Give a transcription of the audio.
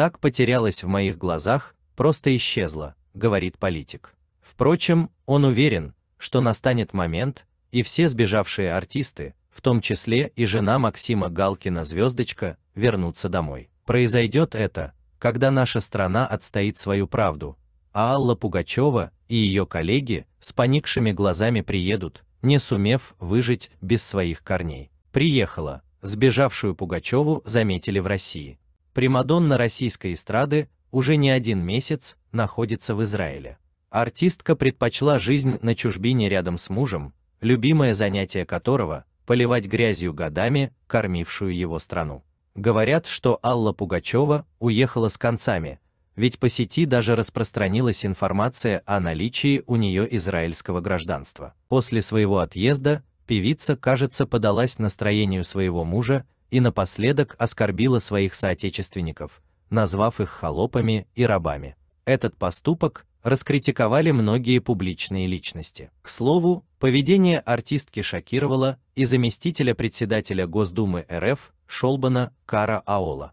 так потерялась в моих глазах, просто исчезла, говорит политик. Впрочем, он уверен, что настанет момент, и все сбежавшие артисты, в том числе и жена Максима Галкина звездочка, вернутся домой. Произойдет это, когда наша страна отстоит свою правду, а Алла Пугачева и ее коллеги с поникшими глазами приедут, не сумев выжить без своих корней. Приехала, сбежавшую Пугачеву заметили в России. Примадонна российской эстрады уже не один месяц находится в Израиле. Артистка предпочла жизнь на чужбине рядом с мужем, любимое занятие которого поливать грязью годами кормившую его страну. Говорят, что Алла Пугачева уехала с концами, ведь по сети даже распространилась информация о наличии у нее израильского гражданства. После своего отъезда певица, кажется, подалась настроению своего мужа и напоследок оскорбила своих соотечественников, назвав их холопами и рабами. Этот поступок раскритиковали многие публичные личности. К слову, поведение артистки шокировало и заместителя председателя Госдумы РФ Шолбана Кара Аола.